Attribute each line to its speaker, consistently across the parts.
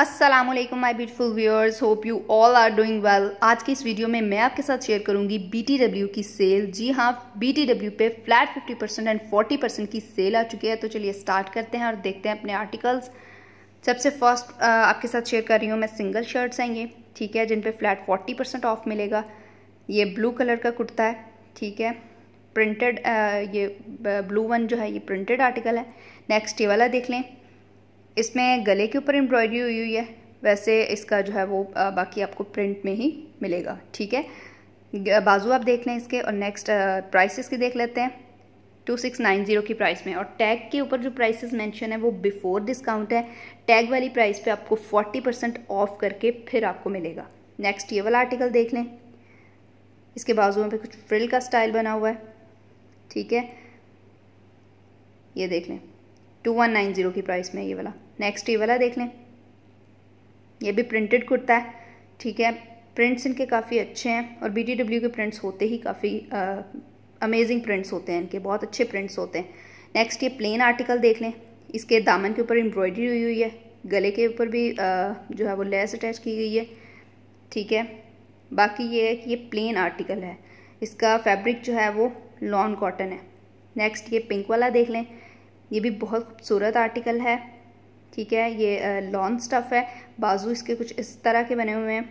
Speaker 1: Aslam my beautiful viewers hope you all are doing well आज की इस वीडियो में मैं आपके साथ शेयर करूंगी बीटीडब्ल्यू की सेल जी हाँ बीटीडब्ल्यू पे फ्लैट 50 परसेंट एंड 40 परसेंट की सेल आ चुकी है तो चलिए स्टार्ट करते हैं और देखते हैं अपने आर्टिकल्स सबसे फर्स्ट आपके साथ शेयर कर रही हूँ मैं सिंगल शर्ट्स हैं ये ठीक है जिन पे फ्लैट फोर्टी परसेंट ऑफ मिलेगा ये ब्लू कलर का कुर्ता है ठीक है प्रिंटेड ये ब्लू वन जो है ये प्रिंटेड आर्टिकल है नेक्स्ट ये वाला देख लें इसमें गले के ऊपर एम्ब्रॉयडरी हुई हुई है वैसे इसका जो है वो बाकी आपको प्रिंट में ही मिलेगा ठीक है बाजू आप देख लें इसके और नेक्स्ट प्राइस इसकी देख लेते हैं टू सिक्स नाइन ज़ीरो की प्राइस में और टैग के ऊपर जो प्राइसेस मेंशन है वो बिफोर डिस्काउंट है टैग वाली प्राइस पे आपको फोर्टी परसेंट ऑफ करके फिर आपको मिलेगा नेक्स्ट ये वाला आर्टिकल देख लें इसके बाजुओं पे कुछ फ्रिल का स्टाइल बना हुआ है ठीक है ये देख लें टू वन नाइन ज़ीरो की प्राइस में ये वाला नेक्स्ट ये वाला देख लें ये भी प्रिंटेड कुर्ता है ठीक है प्रिंट्स इनके काफ़ी अच्छे हैं और बी के प्रिंट्स होते ही काफ़ी अमेजिंग प्रिंट्स होते हैं इनके बहुत अच्छे प्रिंट्स होते हैं नेक्स्ट ये प्लेन आर्टिकल देख लें इसके दामन के ऊपर एम्ब्रॉयडरी हुई हुई है गले के ऊपर भी आ, जो है वो लेस अटैच की गई है ठीक है बाकी ये है कि ये प्लेन आर्टिकल है इसका फैब्रिक जो है वो लॉन कॉटन है नेक्स्ट ये पिंक वाला देख लें ये भी बहुत खूबसूरत आर्टिकल है ठीक है ये लॉन्ग स्टफ़ है बाजू इसके कुछ इस तरह के बने हुए हैं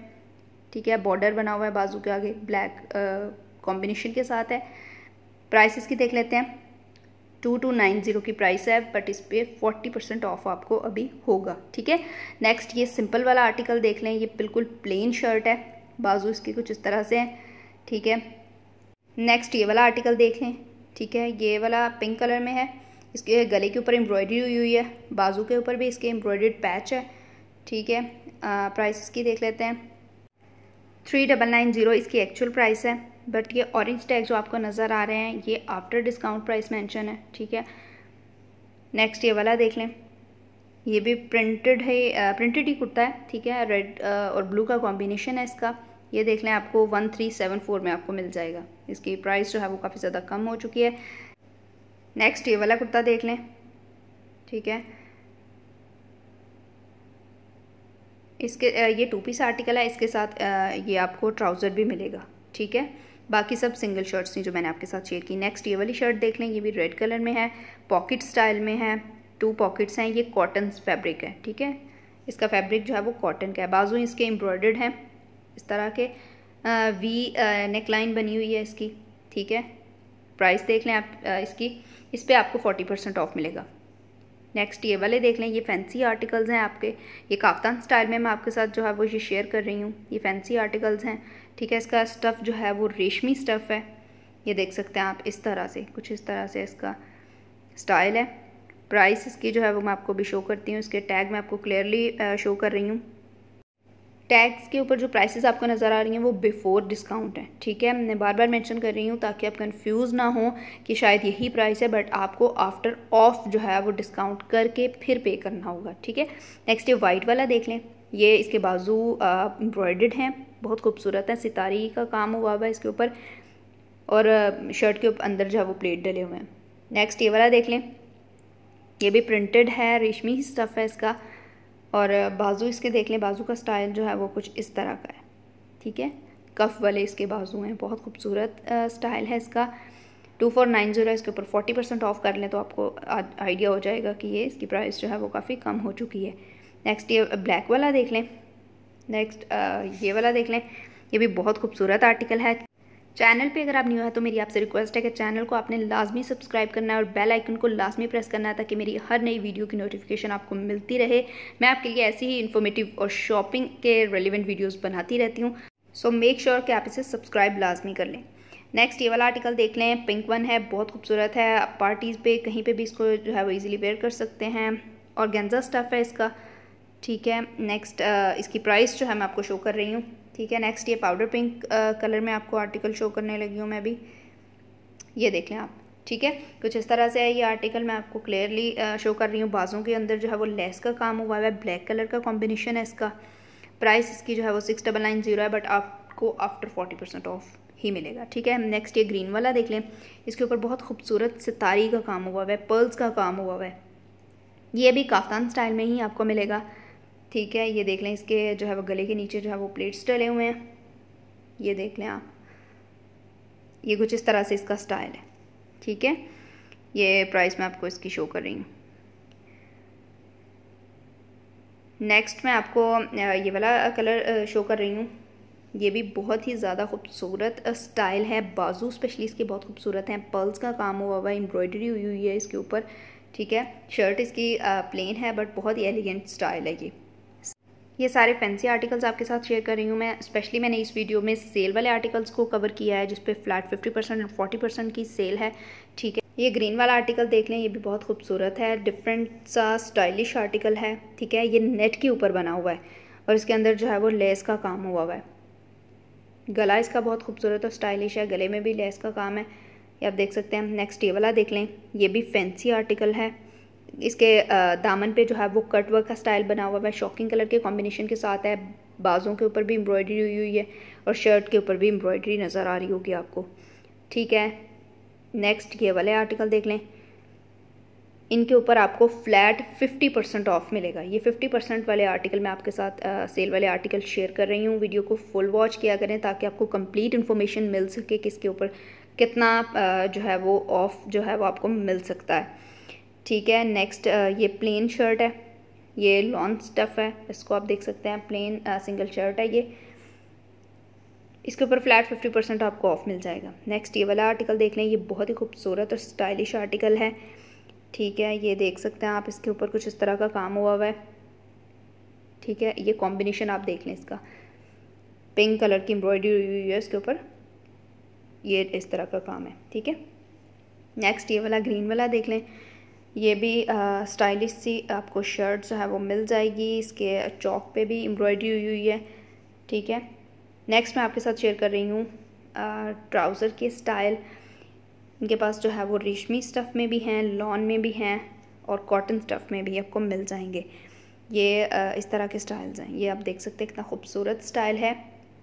Speaker 1: ठीक है बॉर्डर बना हुआ है बाजू के आगे ब्लैक कॉम्बिनेशन के साथ है प्राइस इसकी देख लेते हैं टू टू नाइन ज़ीरो की प्राइस है बट इस पर फोर्टी परसेंट ऑफ आपको अभी होगा ठीक है नेक्स्ट ये सिंपल वाला आर्टिकल देख लें ये बिल्कुल प्लेन शर्ट है बाजू इसके कुछ इस तरह से है ठीक है नेक्स्ट ये वाला आर्टिकल देख लें ठीक है ये वाला पिंक कलर में है इसके गले के ऊपर एम्ब्रॉयडरी हुई हुई है बाजू के ऊपर भी इसके एम्ब्रॉयड पैच है ठीक है प्राइस इसकी देख लेते हैं थ्री डबल नाइन ज़ीरो इसकी एक्चुअल प्राइस है बट ये ऑरेंज टैग जो आपको नज़र आ रहे हैं ये आफ्टर डिस्काउंट प्राइस मेंशन है ठीक है नेक्स्ट ये वाला देख लें ये भी प्रिंटेड है प्रिंटेड ही कुर्ता है ठीक है रेड और ब्लू का कॉम्बिनेशन है इसका ये देख लें आपको वन थ्री सेवन फोर में आपको मिल जाएगा इसकी प्राइस जो है वो काफ़ी ज़्यादा कम हो चुकी है नेक्स्ट ये वाला कुर्ता देख लें ठीक है इसके ये टू पीस आर्टिकल है इसके साथ ये आपको ट्राउज़र भी मिलेगा ठीक है बाकी सब सिंगल शर्ट्स हैं जो मैंने आपके साथ शेयर की नेक्स्ट ये वाली शर्ट देख लें ये भी रेड कलर में है पॉकेट स्टाइल में है टू पॉकेट्स हैं ये कॉटन फैब्रिक है ठीक है इसका फैब्रिक जो है वो कॉटन का है बाजू इसके एम्ब्रॉयडर्ड हैं इस तरह के वी नेकलाइन बनी हुई है इसकी ठीक है प्राइस देख लें आप इसकी इस पर आपको फोर्टी परसेंट ऑफ मिलेगा नेक्स्ट ये वाले देख लें ये फैंसी आर्टिकल्स हैं आपके ये काफ्तान स्टाइल में मैं आपके साथ जो है वो ये शेयर कर रही हूँ ये फैंसी आर्टिकल्स हैं ठीक है इसका स्टफ़ जो है वो रेशमी स्टफ़ है ये देख सकते हैं आप इस तरह से कुछ इस तरह से इसका स्टाइल है प्राइस इसकी जो है वो मैं आपको भी शो करती हूँ इसके टैग मैं आपको क्लियरली शो कर रही हूँ टैक्स के ऊपर जो प्राइसेस आपको नज़र आ रही हैं वो बिफोर डिस्काउंट है ठीक है मैं बार बार मेंशन कर रही हूँ ताकि आप कंफ्यूज ना हो कि शायद यही प्राइस है बट आपको आफ्टर ऑफ जो है वो डिस्काउंट करके फिर पे करना होगा ठीक है नेक्स्ट ये वाइट वाला देख लें ये इसके बाजू एम्ब्रॉयड हैं बहुत खूबसूरत है सितारी का काम हुआ हुआ है इसके ऊपर और शर्ट के अंदर जो है वो प्लेट डले हुए हैं नेक्स्ट ये वाला देख लें ये भी प्रिंटेड है रेशमी स्टफ़ है इसका और बाजू इसके देख लें बाजू का स्टाइल जो है वो कुछ इस तरह का है ठीक है कफ वाले इसके बाजू हैं बहुत खूबसूरत स्टाइल है इसका टू फोर नाइन ज़ीरो इसके ऊपर फोर्टी परसेंट ऑफ कर लें तो आपको आइडिया हो जाएगा कि ये इसकी प्राइस जो है वो काफ़ी कम हो चुकी है नेक्स्ट ये ब्लैक वाला देख लें नेक्स्ट ये वाला देख लें ये भी बहुत खूबसूरत आर्टिकल है चैनल पे अगर आप न्यू है तो मेरी आपसे रिक्वेस्ट है कि चैनल को आपने लाजमी सब्सक्राइब करना है और बेल आइकन को लाजमी प्रेस करना है ताकि मेरी हर नई वीडियो की नोटिफिकेशन आपको मिलती रहे मैं आपके लिए ऐसी ही इन्फॉर्मेटिव और शॉपिंग के रेलिवेंट वीडियोज़ बनाती रहती हूँ सो मेक श्योर कि आप इसे सब्सक्राइब लाजमी कर लें नेक्स्ट ये वाला आर्टिकल देख लें पिंक वन है बहुत खूबसूरत है आप पार्टीज़ पे कहीं पे भी इसको जो है वो इजीली वेयर कर सकते हैं और गेंजा स्टफ़ है इसका ठीक है नेक्स्ट इसकी प्राइस जो है मैं आपको शो कर रही हूँ ठीक है नेक्स्ट ये पाउडर पिंक कलर में आपको आर्टिकल शो करने लगी हूँ मैं अभी ये देख लें आप ठीक है कुछ इस तरह से है ये आर्टिकल मैं आपको क्लियरली शो कर रही हूँ बाजों के अंदर जो है वो लेस का काम हुआ है ब्लैक कलर का कॉम्बिनेशन है इसका प्राइस इसकी जो है वो सिक्स डबल नाइन ज़ीरो है बट आपको आफ्टर फोर्टी परसेंट ऑफ ही मिलेगा ठीक है नेक्स्ट ये ग्रीन वाला देख लें इसके ऊपर बहुत खूबसूरत सितारी का काम हुआ हुआ है पर्ल्स का काम हुआ हुआ है ये भी काफ्तान स्टाइल में ही आपको मिलेगा ठीक है ये देख लें इसके जो है वो गले के नीचे जो है वो प्लेट्स डले हुए हैं ये देख लें आप ये कुछ इस तरह से इसका स्टाइल है ठीक है ये प्राइस मैं आपको इसकी शो कर रही हूँ नेक्स्ट मैं आपको ये वाला कलर शो कर रही हूँ ये भी बहुत ही ज़्यादा खूबसूरत स्टाइल है बाजू स्पेशली इसके बहुत खूबसूरत हैं पर्ल्स का काम हुआ हुआ है एम्ब्रॉयडरी हुई हुई है इसके ऊपर ठीक है शर्ट इसकी प्लेन है बट बहुत ही एलिगेंट स्टाइल है ये ये सारे फैंसी आर्टिकल्स आपके साथ शेयर कर रही हूँ मैं स्पेशली मैंने इस वीडियो में सेल वाले आर्टिकल्स को कवर किया है जिसपे फ्लैट फिफ्टी परसेंट और फोर्टी परसेंट की सेल है ठीक है ये ग्रीन वाला आर्टिकल देख लें ये भी बहुत खूबसूरत है डिफरेंट सा स्टाइलिश आर्टिकल है ठीक है ये नेट के ऊपर बना हुआ है और इसके अंदर जो है वो लेस का काम हुआ हुआ है गला इसका बहुत खूबसूरत और स्टाइलिश है गले में भी लेस का काम है ये आप देख सकते हैं नेक्स्ट ये वाला देख लें ये भी फैंसी आर्टिकल है इसके दामन पे जो है वो कट वर्क का स्टाइल बना हुआ है शॉकिंग कलर के कॉम्बिनेशन के साथ है बाजों के ऊपर भी एम्ब्रॉयडरी हुई हुई है और शर्ट के ऊपर भी एम्ब्रॉयडरी नज़र आ रही होगी आपको ठीक है नेक्स्ट ये वाले आर्टिकल देख लें इनके ऊपर आपको फ्लैट 50 परसेंट ऑफ मिलेगा ये 50 परसेंट वाले आर्टिकल मैं आपके साथ आ, सेल वाले आर्टिकल शेयर कर रही हूँ वीडियो को फुल वॉच किया करें ताकि आपको कंप्लीट इन्फॉर्मेशन मिल सके किसके ऊपर कितना आ, जो है वो ऑफ जो है वो आपको मिल सकता है ठीक है नेक्स्ट uh, ये प्लेन शर्ट है ये लॉन्ग स्टफ़ है इसको आप देख सकते हैं प्लेन सिंगल शर्ट है ये इसके ऊपर फ्लैट फिफ्टी परसेंट आपको ऑफ मिल जाएगा नेक्स्ट ये वाला आर्टिकल देख लें ये बहुत ही खूबसूरत और स्टाइलिश आर्टिकल है ठीक है ये देख सकते हैं आप इसके ऊपर कुछ इस तरह का काम हुआ हुआ है ठीक है ये कॉम्बिनेशन आप देख लें इसका पिंक कलर की एम्ब्रॉयडरी हुई हुई है इसके ऊपर ये इस तरह का काम है ठीक है नेक्स्ट ये वाला ग्रीन वाला देख लें ये भी स्टाइलिश सी आपको शर्ट जो है वो मिल जाएगी इसके चौक पे भी एम्ब्रॉयडरी हुई हुई है ठीक है नेक्स्ट मैं आपके साथ शेयर कर रही हूँ ट्राउज़र के स्टाइल इनके पास जो है वो रेशमी स्टफ़ में भी हैं लॉन में भी हैं और कॉटन स्टफ़ में भी आपको मिल जाएंगे ये आ, इस तरह के स्टाइल्स हैं ये आप देख सकते हैं कितना खूबसूरत स्टाइल है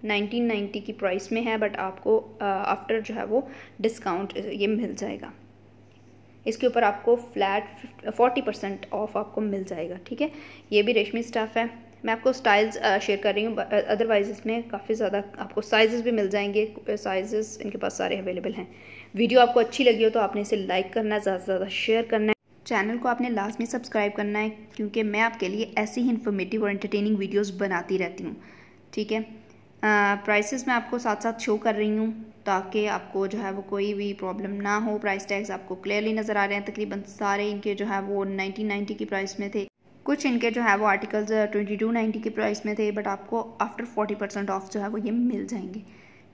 Speaker 1: 1990 की प्राइस में है बट आपको आफ्टर जो है वो डिस्काउंट ये मिल जाएगा इसके ऊपर आपको फ्लैट फोर्टी परसेंट ऑफ आपको मिल जाएगा ठीक है ये भी रेशमी स्टाफ है मैं आपको स्टाइल्स शेयर कर रही हूँ अदरवाइज इसमें काफ़ी ज़्यादा आपको साइजेस भी मिल जाएंगे साइजेस इनके पास सारे अवेलेबल हैं वीडियो आपको अच्छी लगी हो तो आपने इसे लाइक करना है ज़्यादा से ज़्यादा शेयर करना है चैनल को आपने लास्ट में सब्सक्राइब करना है क्योंकि मैं आपके लिए ऐसी ही इन्फॉर्मेटिव और इंटरटेनिंग वीडियोज़ बनाती रहती हूँ ठीक है प्राइसेस मैं आपको साथ साथ शो कर रही हूँ ताकि आपको जो है वो कोई भी प्रॉब्लम ना हो प्राइस टैग्स आपको क्लियरली नज़र आ रहे हैं तकरीबन सारे इनके जो है वो 1990 की प्राइस में थे कुछ इनके जो है वो आर्टिकल्स 2290 की प्राइस में थे बट आपको आफ्टर 40 परसेंट ऑफ जो है वो ये मिल जाएंगे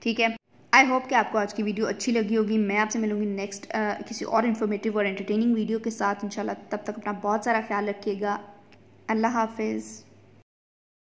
Speaker 1: ठीक है आई होप कि आपको आज की वीडियो अच्छी लगी होगी मैं आपसे मिलूंगी नेक्स्ट किसी और इन्फॉर्मेटिव और एंटरटेनिंग वीडियो के साथ इंशाल्लाह तब तक अपना बहुत सारा ख्याल रखिएगा अल्लाह हाफिज़